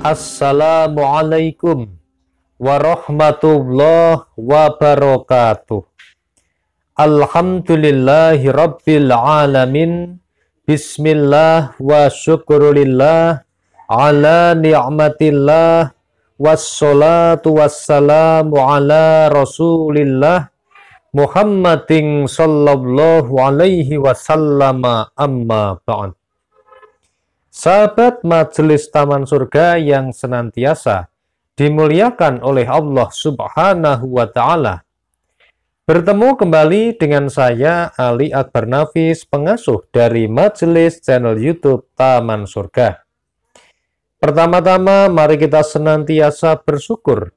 Assalamualaikum warahmatullahi wabarakatuh. Alhamdulillahi rabbil alamin. Bismillah wa syukurillah ala ni'matillah wassalatu wassalamu ala rasulillah Muhammadin sallallahu alaihi wasallama amma ba'd. Sahabat majelis taman surga yang senantiasa dimuliakan oleh Allah Subhanahu wa taala. Bertemu kembali dengan saya Ali Akbar Nafis, pengasuh dari majelis channel YouTube Taman Surga. Pertama-tama mari kita senantiasa bersyukur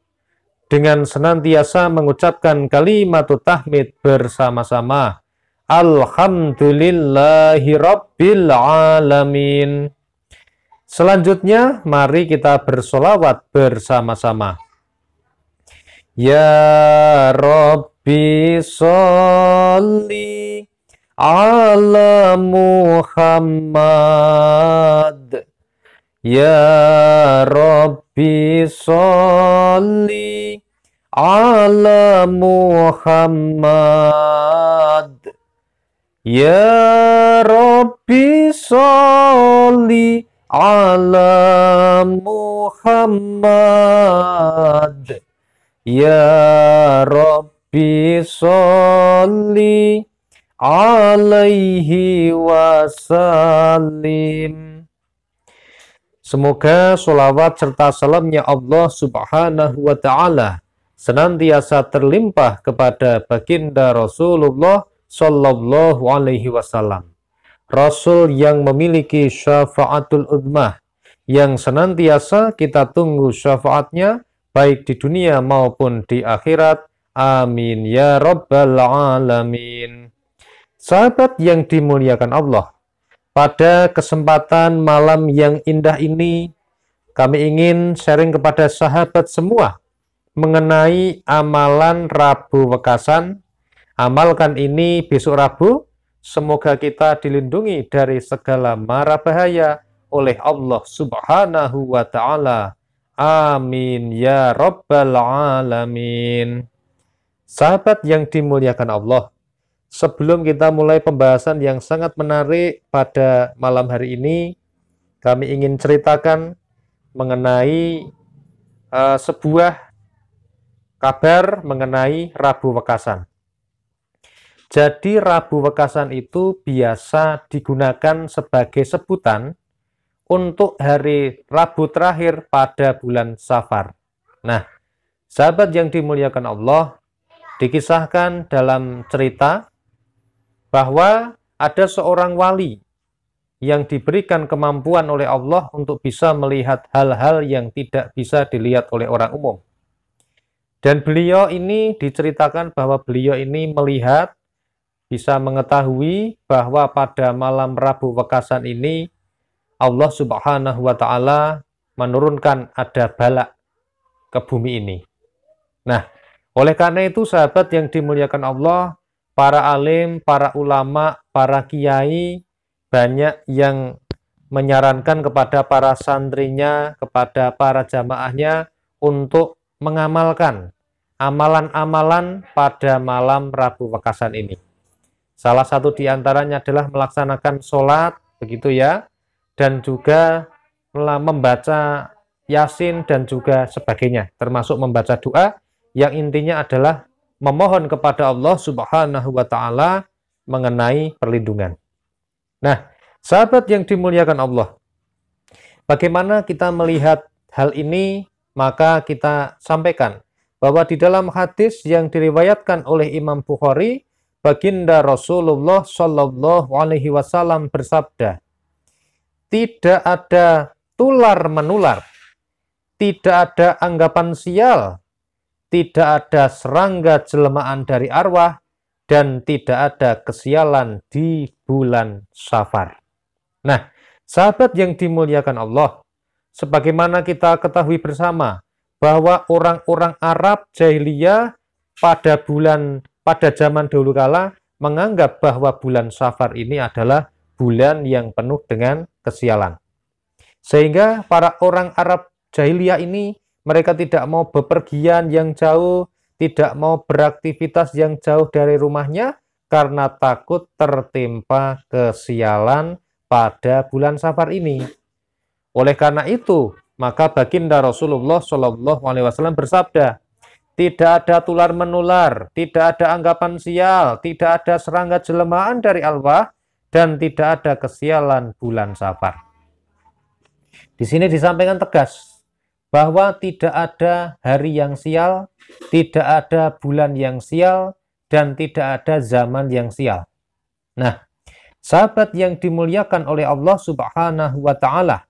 dengan senantiasa mengucapkan kalimat tahmid bersama-sama. Alhamdulillahirrabbilalamin. Selanjutnya, mari kita bersolawat bersama-sama. Ya Rabbi Salih ala Muhammad. Ya Rabbi sholli ala Muhammad. Ya Rabbi Muhammad Ala Muhammad ya Rabbi salli alaihi wasallim. Semoga sholawat serta salamnya Allah subhanahu wa ta'ala senantiasa terlimpah kepada baginda Rasulullah sallallahu alaihi wasallam. Rasul yang memiliki syafaatul udmah, yang senantiasa kita tunggu syafaatnya, baik di dunia maupun di akhirat. Amin ya Rabbal Alamin. Sahabat yang dimuliakan Allah, pada kesempatan malam yang indah ini, kami ingin sharing kepada sahabat semua mengenai amalan Rabu Wekasan. Amalkan ini besok Rabu, Semoga kita dilindungi dari segala mara bahaya oleh Allah Subhanahu wa taala. Amin ya rabbal alamin. Sahabat yang dimuliakan Allah, sebelum kita mulai pembahasan yang sangat menarik pada malam hari ini, kami ingin ceritakan mengenai uh, sebuah kabar mengenai Rabu Wekasan. Jadi Rabu Wekasan itu biasa digunakan sebagai sebutan untuk hari Rabu terakhir pada bulan Safar. Nah, sahabat yang dimuliakan Allah, dikisahkan dalam cerita bahwa ada seorang wali yang diberikan kemampuan oleh Allah untuk bisa melihat hal-hal yang tidak bisa dilihat oleh orang umum. Dan beliau ini diceritakan bahwa beliau ini melihat bisa mengetahui bahwa pada malam Rabu Wekasan ini Allah Subhanahu wa taala menurunkan ada balak ke bumi ini. Nah, oleh karena itu sahabat yang dimuliakan Allah, para alim, para ulama, para kiai banyak yang menyarankan kepada para santrinya, kepada para jamaahnya untuk mengamalkan amalan-amalan pada malam Rabu Wekasan ini. Salah satu diantaranya adalah melaksanakan sholat, begitu ya, dan juga membaca yasin dan juga sebagainya, termasuk membaca doa yang intinya adalah memohon kepada Allah Subhanahu wa taala mengenai perlindungan. Nah, sahabat yang dimuliakan Allah, bagaimana kita melihat hal ini? Maka kita sampaikan bahwa di dalam hadis yang diriwayatkan oleh Imam Bukhari Baginda Rasulullah Shallallahu Alaihi Wasallam bersabda, tidak ada tular menular, tidak ada anggapan sial, tidak ada serangga jelemaan dari arwah, dan tidak ada kesialan di bulan safar. Nah, sahabat yang dimuliakan Allah, sebagaimana kita ketahui bersama bahwa orang-orang Arab jahiliyah pada bulan pada zaman dahulu kala menganggap bahwa bulan Safar ini adalah bulan yang penuh dengan kesialan. Sehingga para orang Arab jahiliyah ini mereka tidak mau bepergian yang jauh, tidak mau beraktivitas yang jauh dari rumahnya karena takut tertimpa kesialan pada bulan Safar ini. Oleh karena itu, maka baginda Rasulullah Shallallahu alaihi wasallam bersabda, tidak ada tular menular, tidak ada anggapan sial, tidak ada serangga jelemaan dari Allah dan tidak ada kesialan bulan sabar. Di sini disampaikan tegas bahwa tidak ada hari yang sial, tidak ada bulan yang sial, dan tidak ada zaman yang sial. Nah, sahabat yang dimuliakan oleh Allah Subhanahu wa Ta'ala,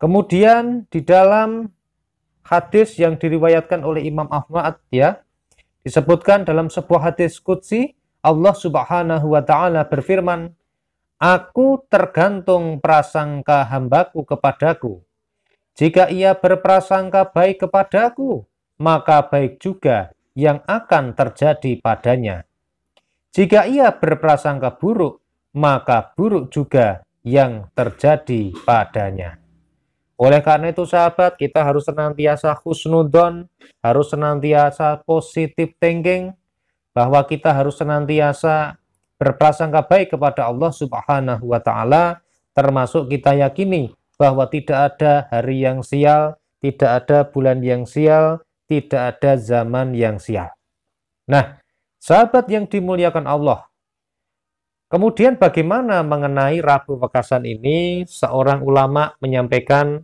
kemudian di dalam hadis yang diriwayatkan oleh Imam Ahmad ya disebutkan dalam sebuah hadis kutsi Allah Subhanahu wa taala berfirman Aku tergantung prasangka hambaku kepadaku. Jika ia berprasangka baik kepadaku, maka baik juga yang akan terjadi padanya. Jika ia berprasangka buruk, maka buruk juga yang terjadi padanya. Oleh karena itu sahabat, kita harus senantiasa khusnudon, harus senantiasa positif thinking, bahwa kita harus senantiasa berprasangka baik kepada Allah Subhanahu wa taala, termasuk kita yakini bahwa tidak ada hari yang sial, tidak ada bulan yang sial, tidak ada zaman yang sial. Nah, sahabat yang dimuliakan Allah, Kemudian bagaimana mengenai Rabu Pekasan ini, seorang ulama menyampaikan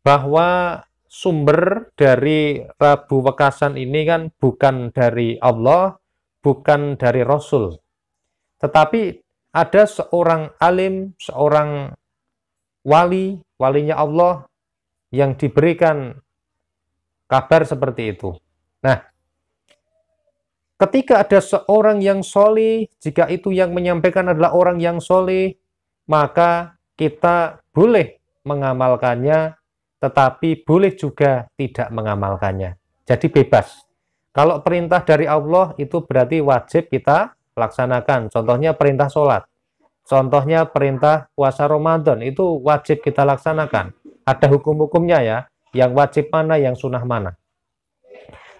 bahwa sumber dari Rabu Wekasan ini kan bukan dari Allah, bukan dari Rasul. Tetapi ada seorang alim, seorang wali, walinya Allah yang diberikan kabar seperti itu. Nah, ketika ada seorang yang solih, jika itu yang menyampaikan adalah orang yang solih, maka kita boleh mengamalkannya tetapi boleh juga tidak mengamalkannya. Jadi bebas. Kalau perintah dari Allah itu berarti wajib kita laksanakan. Contohnya perintah sholat. Contohnya perintah puasa Ramadan itu wajib kita laksanakan. Ada hukum-hukumnya ya, yang wajib mana, yang sunnah mana.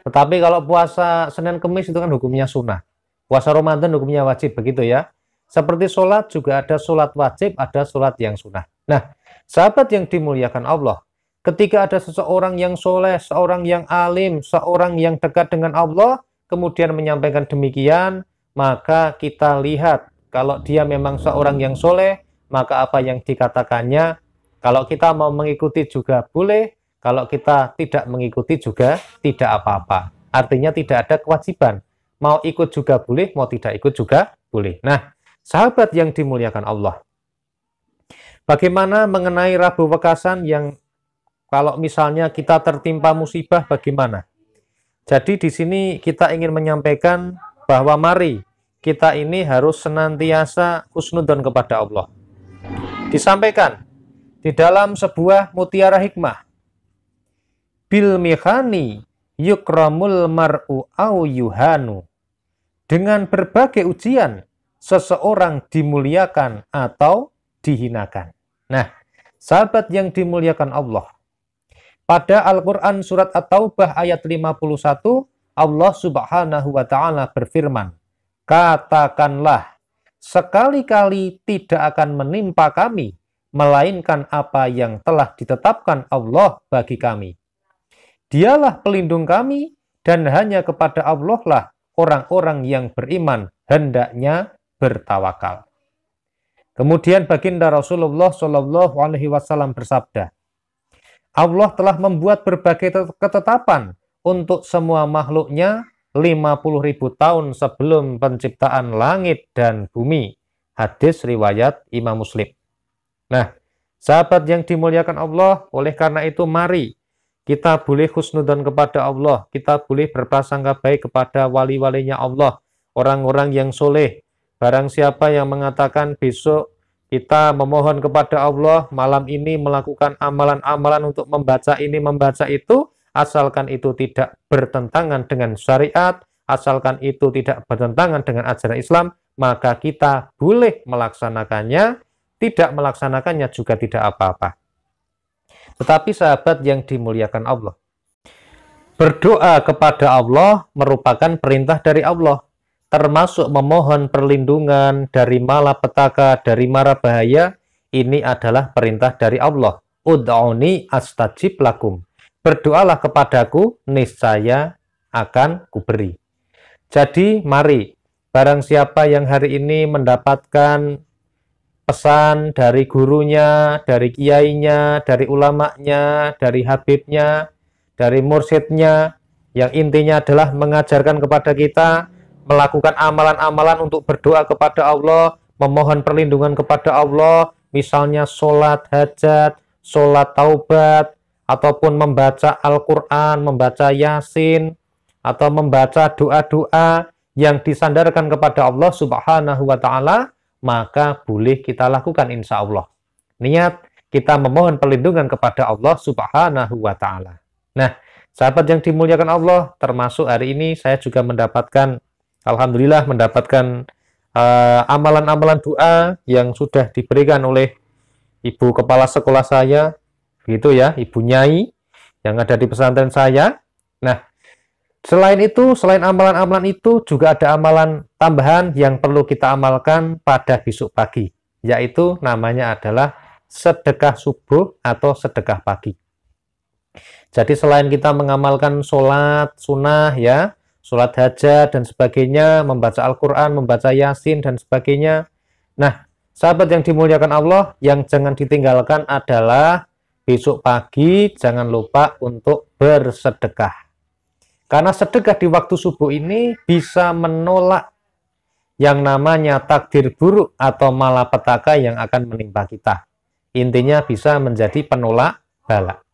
Tetapi kalau puasa Senin Kemis itu kan hukumnya sunnah. Puasa Ramadan hukumnya wajib, begitu ya. Seperti sholat juga ada sholat wajib, ada sholat yang sunnah. Nah, sahabat yang dimuliakan Allah, Ketika ada seseorang yang soleh, seorang yang alim, seorang yang dekat dengan Allah, kemudian menyampaikan demikian, maka kita lihat kalau dia memang seorang yang soleh, maka apa yang dikatakannya, kalau kita mau mengikuti juga boleh, kalau kita tidak mengikuti juga tidak apa-apa. Artinya tidak ada kewajiban. Mau ikut juga boleh, mau tidak ikut juga boleh. Nah, sahabat yang dimuliakan Allah, Bagaimana mengenai Rabu Wekasan yang kalau misalnya kita tertimpa musibah bagaimana? Jadi di sini kita ingin menyampaikan bahwa mari kita ini harus senantiasa khusnudon kepada Allah. Disampaikan di dalam sebuah mutiara hikmah. Bil mihani yukramul mar'u au yuhanu. Dengan berbagai ujian, seseorang dimuliakan atau dihinakan. Nah, sahabat yang dimuliakan Allah, pada Al-Quran surat At-Taubah ayat 51, Allah subhanahu wa ta'ala berfirman, Katakanlah, sekali-kali tidak akan menimpa kami, melainkan apa yang telah ditetapkan Allah bagi kami. Dialah pelindung kami, dan hanya kepada Allah lah orang-orang yang beriman hendaknya bertawakal. Kemudian baginda Rasulullah Shallallahu Alaihi Wasallam bersabda, Allah telah membuat berbagai ketetapan untuk semua makhluknya 50 ribu tahun sebelum penciptaan langit dan bumi. Hadis riwayat Imam Muslim. Nah, sahabat yang dimuliakan Allah, oleh karena itu mari kita boleh khusnudan kepada Allah, kita boleh berprasangka baik kepada wali-walinya Allah, orang-orang yang soleh. Barang siapa yang mengatakan besok kita memohon kepada Allah malam ini melakukan amalan-amalan untuk membaca ini, membaca itu, asalkan itu tidak bertentangan dengan syariat, asalkan itu tidak bertentangan dengan ajaran Islam, maka kita boleh melaksanakannya, tidak melaksanakannya juga tidak apa-apa. Tetapi sahabat yang dimuliakan Allah, berdoa kepada Allah merupakan perintah dari Allah termasuk memohon perlindungan dari malapetaka, dari mara bahaya, ini adalah perintah dari Allah. Ud'uni astajib lakum. Berdoalah kepadaku, niscaya akan kuberi. Jadi mari, barang siapa yang hari ini mendapatkan pesan dari gurunya, dari kiainya, dari ulamanya, dari habibnya, dari mursidnya, yang intinya adalah mengajarkan kepada kita melakukan amalan-amalan untuk berdoa kepada Allah, memohon perlindungan kepada Allah, misalnya sholat hajat, sholat taubat, ataupun membaca Al-Quran, membaca Yasin, atau membaca doa-doa yang disandarkan kepada Allah subhanahu wa ta'ala, maka boleh kita lakukan insya Allah. Niat kita memohon perlindungan kepada Allah subhanahu wa ta'ala. Nah, sahabat yang dimuliakan Allah, termasuk hari ini saya juga mendapatkan Alhamdulillah mendapatkan eh, amalan-amalan doa yang sudah diberikan oleh ibu kepala sekolah saya, begitu ya, ibu nyai yang ada di pesantren saya. Nah, selain itu, selain amalan-amalan itu juga ada amalan tambahan yang perlu kita amalkan pada besok pagi, yaitu namanya adalah sedekah subuh atau sedekah pagi. Jadi selain kita mengamalkan sholat sunnah ya, sholat hajat dan sebagainya, membaca Al-Quran, membaca Yasin dan sebagainya. Nah, sahabat yang dimuliakan Allah, yang jangan ditinggalkan adalah besok pagi jangan lupa untuk bersedekah. Karena sedekah di waktu subuh ini bisa menolak yang namanya takdir buruk atau malapetaka yang akan menimpa kita. Intinya bisa menjadi penolak balak.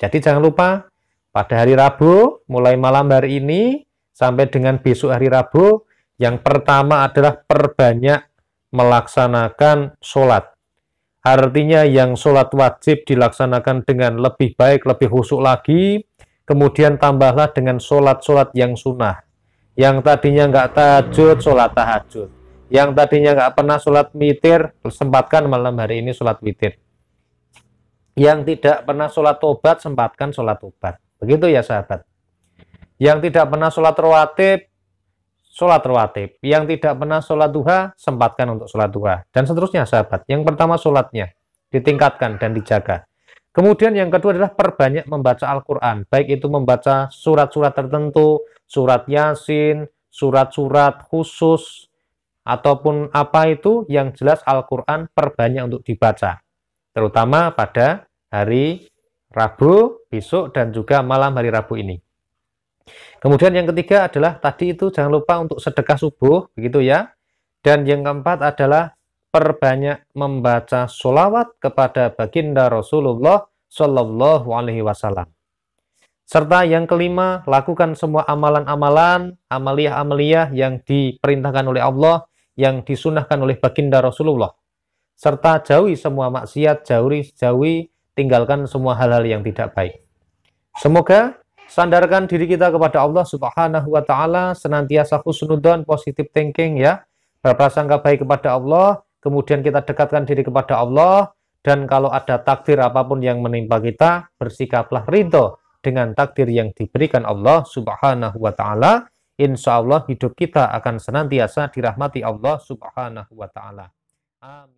Jadi jangan lupa pada hari Rabu mulai malam hari ini sampai dengan besok hari Rabu. Yang pertama adalah perbanyak melaksanakan sholat. Artinya yang sholat wajib dilaksanakan dengan lebih baik, lebih khusuk lagi. Kemudian tambahlah dengan sholat-sholat yang sunnah. Yang tadinya nggak tahajud, sholat tahajud. Yang tadinya nggak pernah sholat witir, sempatkan malam hari ini sholat witir. Yang tidak pernah sholat tobat, sempatkan sholat tobat. Begitu ya sahabat. Yang tidak pernah sholat rawatib, sholat rawatib. Yang tidak pernah sholat duha, sempatkan untuk sholat duha. Dan seterusnya sahabat. Yang pertama sholatnya, ditingkatkan dan dijaga. Kemudian yang kedua adalah perbanyak membaca Al-Quran. Baik itu membaca surat-surat tertentu, surat yasin, surat-surat khusus, ataupun apa itu yang jelas Al-Quran perbanyak untuk dibaca. Terutama pada hari Rabu, besok, dan juga malam hari Rabu ini. Kemudian yang ketiga adalah tadi itu jangan lupa untuk sedekah subuh, begitu ya. Dan yang keempat adalah perbanyak membaca sholawat kepada baginda Rasulullah Shallallahu Alaihi Wasallam. Serta yang kelima, lakukan semua amalan-amalan, amaliah-amaliah yang diperintahkan oleh Allah, yang disunahkan oleh baginda Rasulullah. Serta jauhi semua maksiat, jauhi, jauhi, tinggalkan semua hal-hal yang tidak baik. Semoga sandarkan diri kita kepada Allah Subhanahu wa taala, senantiasa husnudzon, positif thinking ya. Berprasangka baik kepada Allah, kemudian kita dekatkan diri kepada Allah dan kalau ada takdir apapun yang menimpa kita, bersikaplah ridho dengan takdir yang diberikan Allah Subhanahu wa taala. Insya Allah hidup kita akan senantiasa dirahmati Allah Subhanahu wa taala. Amin.